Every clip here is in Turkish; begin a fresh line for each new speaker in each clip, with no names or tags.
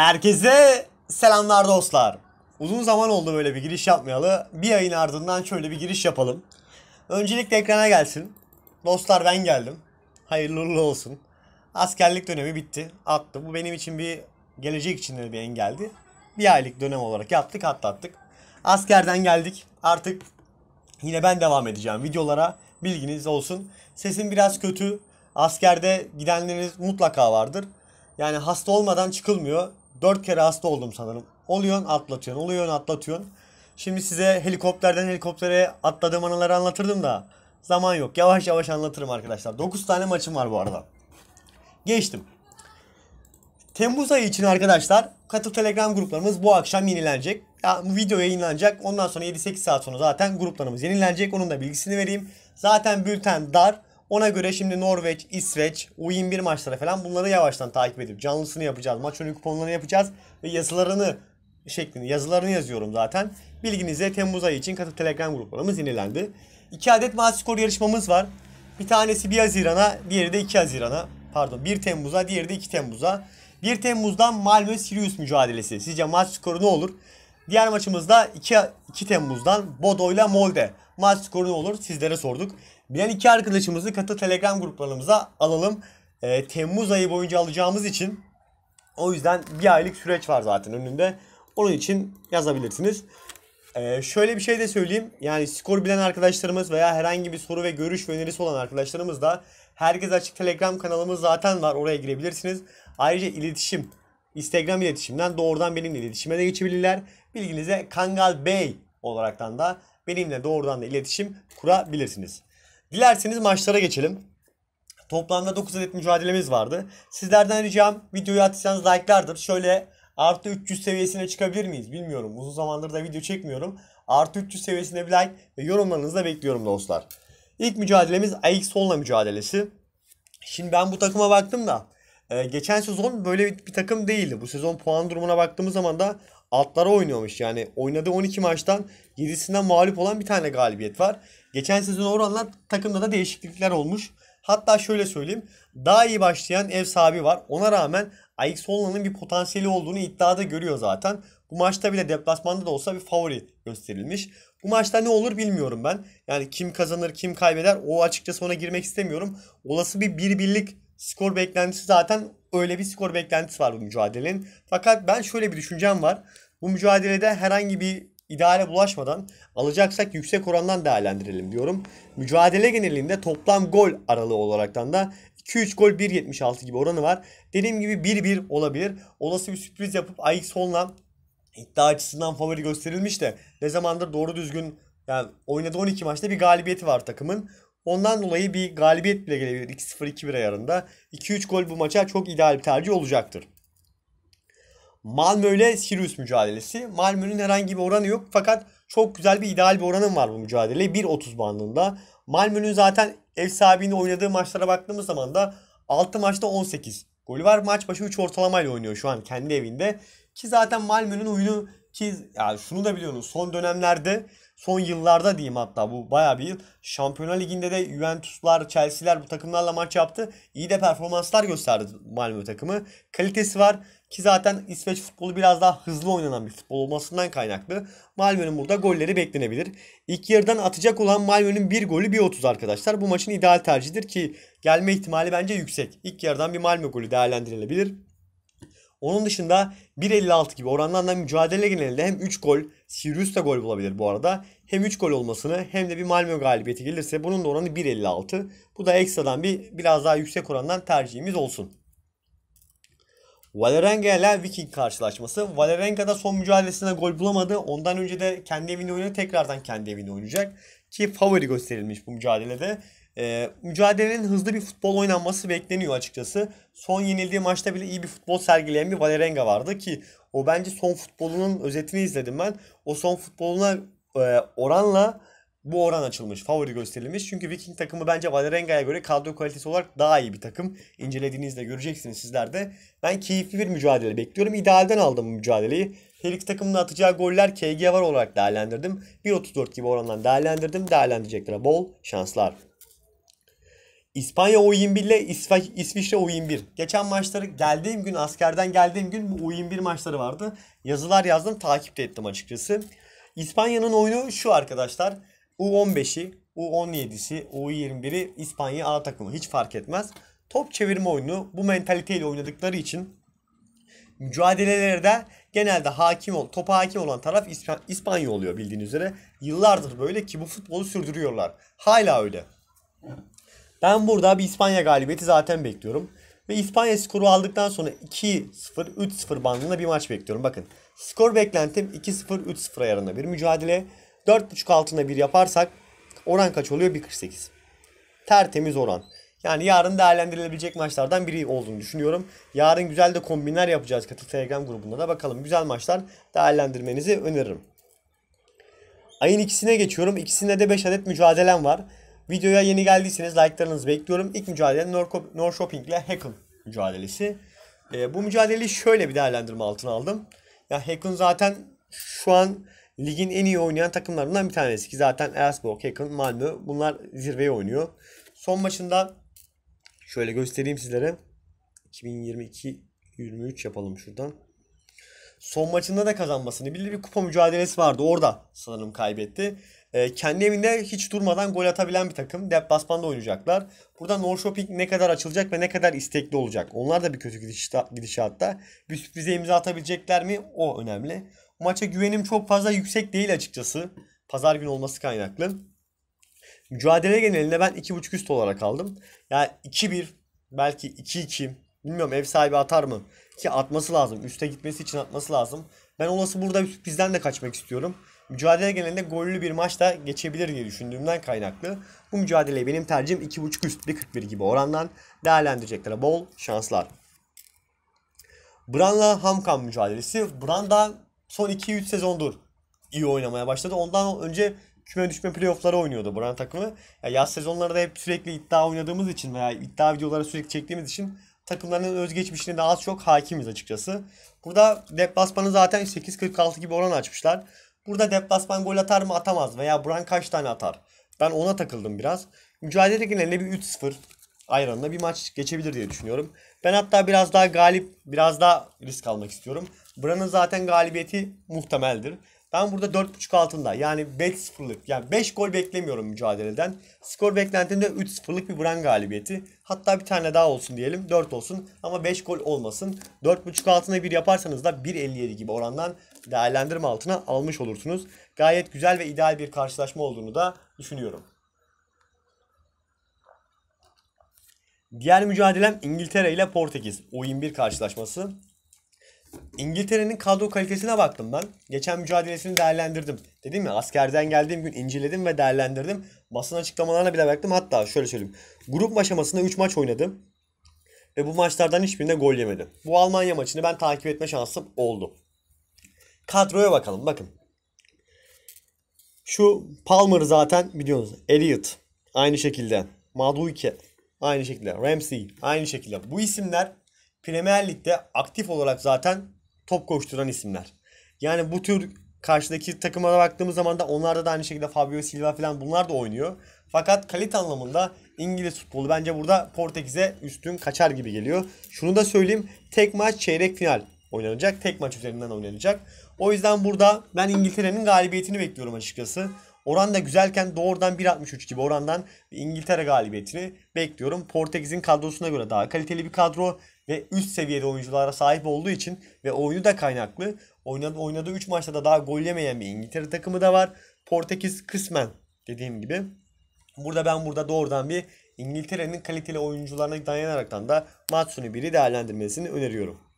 Herkese selamlar dostlar. Uzun zaman oldu böyle bir giriş yapmayalı. Bir ayın ardından şöyle bir giriş yapalım. Öncelikle ekrana gelsin. Dostlar ben geldim. Hayırlı olsun. Askerlik dönemi bitti. Attı. Bu benim için bir gelecek için de bir engeldi. Bir aylık dönem olarak yaptık atlattık. Askerden geldik. Artık yine ben devam edeceğim videolara. Bilginiz olsun. Sesim biraz kötü. Askerde gidenleriniz mutlaka vardır. Yani hasta olmadan çıkılmıyor. 4 kere hasta oldum sanırım. Oluyorsun atlatıyorsun, oluyorsun atlatıyorsun. Şimdi size helikopterden helikoptere atladığım anıları anlatırdım da zaman yok. Yavaş yavaş anlatırım arkadaşlar. 9 tane maçım var bu arada. Geçtim. Temmuz ayı için arkadaşlar katıl telegram gruplarımız bu akşam yenilenecek. Ya, bu video yayınlanacak. Ondan sonra 7-8 saat sonra zaten gruplarımız yenilenecek. Onun da bilgisini vereyim. Zaten bülten dar. Ona göre şimdi Norveç, İsveç, U21 maçları falan bunları yavaştan takip edip canlısını yapacağız. Maç önü kuponlarını yapacağız ve yazılarını şeklinde yazılarını yazıyorum zaten. Bilginize Temmuz ayı için katı Telegram gruplarımız yenilendi. 2 adet maç skor yarışmamız var. Bir tanesi 1 Haziran'a, diğeri de 2 Haziran'a. Pardon 1 Temmuz'a, diğeri de 2 Temmuz'a. 1 Temmuz'dan Malmö Sirius mücadelesi. Sizce maç skoru ne olur? Diğer maçımız da 2, 2 Temmuz'dan Bodo ile Molde maç skoru ne olur sizlere sorduk. Bilen iki arkadaşımızı katı Telegram gruplarımıza alalım. E, Temmuz ayı boyunca alacağımız için o yüzden bir aylık süreç var zaten önünde. Onun için yazabilirsiniz. Ee, şöyle bir şey de söyleyeyim. Yani skor bilen arkadaşlarımız veya herhangi bir soru ve görüş ve önerisi olan arkadaşlarımız da herkes açık Telegram kanalımız zaten var. Oraya girebilirsiniz. Ayrıca iletişim, Instagram iletişimden doğrudan benimle iletişime de geçebilirler. Bilginize Kangal Bey olaraktan da benimle doğrudan da iletişim kurabilirsiniz. Dilerseniz maçlara geçelim. Toplamda 9 adet mücadelemiz vardı. Sizlerden ricam videoyu attıysanız like'lardır. Şöyle artı 300 seviyesine çıkabilir miyiz bilmiyorum. Uzun zamandır da video çekmiyorum. Artı 300 seviyesine bir like ve yorumlarınızı da bekliyorum dostlar. İlk mücadelemiz AX Solna mücadelesi. Şimdi ben bu takıma baktım da e, geçen sezon böyle bir takım değildi. Bu sezon puan durumuna baktığımız zaman da altlara oynuyormuş. Yani oynadığı 12 maçtan 7'sinden mağlup olan bir tane galibiyet var. Geçen sezon oranla takımda da değişiklikler olmuş. Hatta şöyle söyleyeyim. Daha iyi başlayan ev sahibi var. Ona rağmen Ajax Hollanda'nın bir potansiyeli olduğunu iddiada görüyor zaten. Bu maçta bile deplasmanda da olsa bir favori gösterilmiş. Bu maçta ne olur bilmiyorum ben. Yani kim kazanır kim kaybeder o açıkçası ona girmek istemiyorum. Olası bir bir birlik skor beklentisi zaten Öyle bir skor beklentisi var bu mücadelenin. Fakat ben şöyle bir düşüncem var. Bu mücadelede herhangi bir ideale bulaşmadan alacaksak yüksek orandan değerlendirelim diyorum. Mücadele genelinde toplam gol aralığı olaraktan da 2-3 gol 1.76 gibi oranı var. Dediğim gibi 1-1 olabilir. Olası bir sürpriz yapıp Ajax Holm'la iddia açısından favori gösterilmiş de ne zamandır doğru düzgün yani oynadı 12 maçta bir galibiyeti var takımın. Ondan dolayı bir galibiyet bile gelebilir 2-0-2-1 ayarında. 2-3 gol bu maça çok ideal bir tercih olacaktır. Malmö ile Sirius mücadelesi. Malmö'nün herhangi bir oranı yok fakat çok güzel bir ideal bir oranım var bu mücadele. 1-30 bandında. Malmö'nün zaten ev sahibinde oynadığı maçlara baktığımız zaman da 6 maçta 18 golü var. Maç başı 3 ortalamayla oynuyor şu an kendi evinde. Ki zaten Malmö'nün oyunu ki yani şunu da biliyorsunuz son dönemlerde son yıllarda diyeyim hatta bu baya bir yıl. Şampiyonlar Ligi'nde de Juventus'lar, Chelsea'ler bu takımlarla maç yaptı. İyi de performanslar gösterdi Malmö takımı. Kalitesi var ki zaten İsveç futbolu biraz daha hızlı oynanan bir futbol olmasından kaynaklı. Malmö'nün burada golleri beklenebilir. İlk yarıdan atacak olan Malmö'nün bir golü 1.30 arkadaşlar. Bu maçın ideal tercihidir ki gelme ihtimali bence yüksek. İlk yarıdan bir Malmö golü değerlendirilebilir. Onun dışında 1.56 gibi oranlarla mücadele genelinde hem 3 gol, Sirius da gol bulabilir bu arada. Hem 3 gol olmasını hem de bir Malmö galibiyeti gelirse bunun da oranı 1.56. Bu da ekstradan bir biraz daha yüksek orandan tercihimiz olsun. Valerenga ile Viking karşılaşması. Valerenga da son mücadelesinde gol bulamadı. Ondan önce de kendi evinde oynadı. Tekrardan kendi evinde oynayacak. Ki favori gösterilmiş bu mücadelede. E, mücadelenin hızlı bir futbol oynanması bekleniyor açıkçası. Son yenildiği maçta bile iyi bir futbol sergileyen bir Valerenga vardı ki o bence son futbolunun özetini izledim ben. O son futboluna e, oranla bu oran açılmış, favori gösterilmiş. Çünkü Viking takımı bence Valerenga'ya göre kadro kalitesi olarak daha iyi bir takım. İncelediğinizde göreceksiniz sizler de. Ben keyifli bir mücadele bekliyorum. İdealden aldım bu mücadeleyi. Her iki takımın atacağı goller KG var olarak değerlendirdim. 1.34 gibi orandan değerlendirdim. Değerlendirecekler bol şanslar. İspanya U21 ile İsve İsviçre U21. Geçen maçları geldiğim gün askerden geldiğim gün bu U21 maçları vardı. Yazılar yazdım takip de ettim açıkçası. İspanya'nın oyunu şu arkadaşlar. U15'i, U17'si, U21'i İspanya A takımı hiç fark etmez. Top çevirme oyunu bu mentaliteyle oynadıkları için mücadelelerde genelde hakim ol, topa hakim olan taraf İsp- İspanya oluyor bildiğiniz üzere. Yıllardır böyle ki bu futbolu sürdürüyorlar. Hala öyle. Ben burada bir İspanya galibiyeti zaten bekliyorum. Ve İspanya skoru aldıktan sonra 2-0, 3-0 bandında bir maç bekliyorum. Bakın skor beklentim 2-0, 3-0 ayarında bir mücadele. 4.5 altında bir yaparsak oran kaç oluyor? 1.48. Tertemiz oran. Yani yarın değerlendirilebilecek maçlardan biri olduğunu düşünüyorum. Yarın güzel de kombinler yapacağız katıl Telegram grubunda da bakalım. Güzel maçlar değerlendirmenizi öneririm. Ayın ikisine geçiyorum. İkisinde de 5 adet mücadelem var. Videoya yeni geldiyseniz like'larınızı bekliyorum. İlk mücadele Nor, Nor Shopping ile Hacken mücadelesi. E, bu mücadeleyi şöyle bir değerlendirme altına aldım. Ya Hacken zaten şu an ligin en iyi oynayan takımlarından bir tanesi ki zaten Erzburg, Hacken, Malmö bunlar zirveye oynuyor. Son maçında şöyle göstereyim sizlere. 2022 23 yapalım şuradan. Son maçında da kazanmasını bildi bir kupa mücadelesi vardı. Orada sanırım kaybetti. E, kendi evinde hiç durmadan gol atabilen bir takım. Deplasmanda oynayacaklar. Burada Norrköping ne kadar açılacak ve ne kadar istekli olacak. Onlar da bir kötü gidişta, gidişatta. Bir sürprize imza atabilecekler mi? O önemli. Maça güvenim çok fazla yüksek değil açıkçası. Pazar günü olması kaynaklı. Mücadele genelinde ben 2.5 üst olarak aldım. Yani 2-1 belki 2-2 bilmiyorum ev sahibi atar mı? Ki atması lazım. Üste gitmesi için atması lazım. Ben olası burada bir sürprizden de kaçmak istiyorum mücadele genelinde gollü bir maçta geçebilir diye düşündüğümden kaynaklı. Bu mücadeleyi benim tercihim 2.5 üst 1.41 gibi orandan değerlendireceklere bol şanslar. Bran'la Hamkan mücadelesi. Bran'da son 2-3 sezondur iyi oynamaya başladı. Ondan önce küme düşme playoffları oynuyordu Bran takımı. yani yaz sezonlarında hep sürekli iddia oynadığımız için veya iddia videoları sürekli çektiğimiz için takımların özgeçmişine de az çok hakimiz açıkçası. Burada deplasmanı zaten 8.46 gibi oran açmışlar. Burada deplasman gol atar mı atamaz veya Buran kaç tane atar? Ben ona takıldım biraz. Mücadele genelinde bir 3-0 ayranına bir maç geçebilir diye düşünüyorum. Ben hatta biraz daha galip, biraz daha risk almak istiyorum. Buranın zaten galibiyeti muhtemeldir. Ben burada 4.5 altında yani 5-0'lık yani 5 gol beklemiyorum mücadeleden. Skor beklentimde 3-0'lık bir Buran galibiyeti. Hatta bir tane daha olsun diyelim 4 olsun ama 5 gol olmasın. 4.5 altında bir yaparsanız da 1.57 gibi orandan değerlendirme altına almış olursunuz. Gayet güzel ve ideal bir karşılaşma olduğunu da düşünüyorum. Diğer mücadelem İngiltere ile Portekiz. Oyun 1 karşılaşması. İngiltere'nin kadro kalitesine baktım ben. Geçen mücadelesini değerlendirdim. Dedim ya askerden geldiğim gün inceledim ve değerlendirdim. Basın açıklamalarına bile baktım. Hatta şöyle söyleyeyim. Grup aşamasında 3 maç oynadım. Ve bu maçlardan hiçbirinde gol yemedim. Bu Almanya maçını ben takip etme şansım oldu. Kadroya bakalım bakın. Şu Palmer zaten biliyorsunuz. Elliot aynı şekilde. Maduike aynı şekilde. Ramsey aynı şekilde. Bu isimler Premier Lig'de aktif olarak zaten top koşturan isimler. Yani bu tür karşıdaki takımlara baktığımız zaman da onlarda da aynı şekilde Fabio Silva falan bunlar da oynuyor. Fakat kalite anlamında İngiliz futbolu bence burada Portekiz'e üstün kaçar gibi geliyor. Şunu da söyleyeyim. Tek maç çeyrek final oynanacak. Tek maç üzerinden oynanacak. O yüzden burada ben İngiltere'nin galibiyetini bekliyorum açıkçası. Oran da güzelken doğrudan 1.63 gibi orandan İngiltere galibiyetini bekliyorum. Portekiz'in kadrosuna göre daha kaliteli bir kadro ve üst seviyede oyunculara sahip olduğu için ve oyunu da kaynaklı. oynadı oynadığı 3 maçta da daha gol yemeyen bir İngiltere takımı da var. Portekiz kısmen dediğim gibi. Burada ben burada doğrudan bir İngiltere'nin kaliteli oyuncularına dayanaraktan da Matsuni 1'i değerlendirmesini öneriyorum.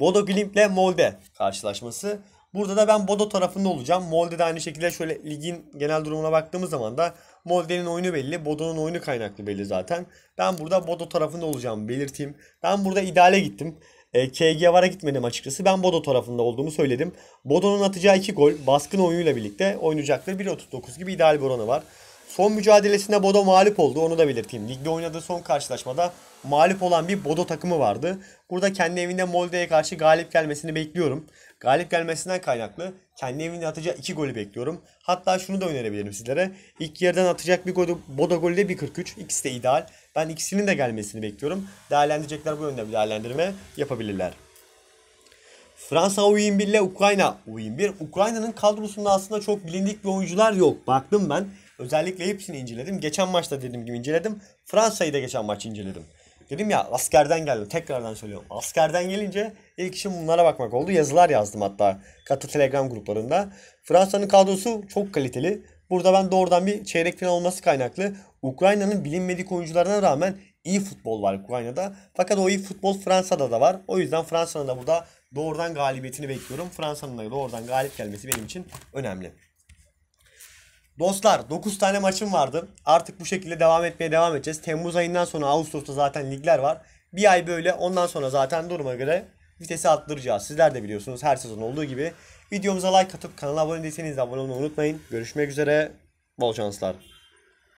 Bodo Glimp'le Molde karşılaşması. Burada da ben Bodo tarafında olacağım. Molde de aynı şekilde şöyle ligin genel durumuna baktığımız zaman da Molde'nin oyunu belli. Bodo'nun oyunu kaynaklı belli zaten. Ben burada Bodo tarafında olacağım belirteyim. Ben burada ideale gittim. E, KG vara gitmedim açıkçası. Ben Bodo tarafında olduğumu söyledim. Bodo'nun atacağı 2 gol baskın oyunuyla birlikte oynayacaktır. 1.39 gibi ideal bir oranı var. Son mücadelesinde Bodo mağlup oldu. Onu da belirteyim. Ligde oynadığı son karşılaşmada mağlup olan bir Bodo takımı vardı. Burada kendi evinde Molde'ye karşı galip gelmesini bekliyorum. Galip gelmesinden kaynaklı kendi evinde atacağı 2 golü bekliyorum. Hatta şunu da önerebilirim sizlere. İlk yerden atacak bir golü Bodo golü de 1.43. İkisi de ideal. Ben ikisinin de gelmesini bekliyorum. Değerlendirecekler bu yönde bir değerlendirme yapabilirler. Fransa U21 ile Ukrayna U21. Ukrayna'nın kadrosunda aslında çok bilindik bir oyuncular yok. Baktım ben. Özellikle hepsini inceledim. Geçen maçta dediğim gibi inceledim. Fransa'yı da geçen maç inceledim. Dedim ya askerden geldim. Tekrardan söylüyorum. Askerden gelince ilk işim bunlara bakmak oldu. Yazılar yazdım hatta katı telegram gruplarında. Fransa'nın kadrosu çok kaliteli. Burada ben doğrudan bir çeyrek final olması kaynaklı Ukrayna'nın bilinmedik oyuncularına rağmen iyi futbol var Ukrayna'da. Fakat o iyi futbol Fransa'da da var. O yüzden Fransa'nın da burada doğrudan galibiyetini bekliyorum. Fransa'nın da doğrudan galip gelmesi benim için önemli. Dostlar 9 tane maçım vardı. Artık bu şekilde devam etmeye devam edeceğiz. Temmuz ayından sonra Ağustos'ta zaten ligler var. Bir ay böyle ondan sonra zaten duruma göre vitesi arttıracağız. Sizler de biliyorsunuz her sezon olduğu gibi. Videomuza like atıp kanala abone değilseniz de abone olmayı unutmayın. Görüşmek üzere. Bol şanslar.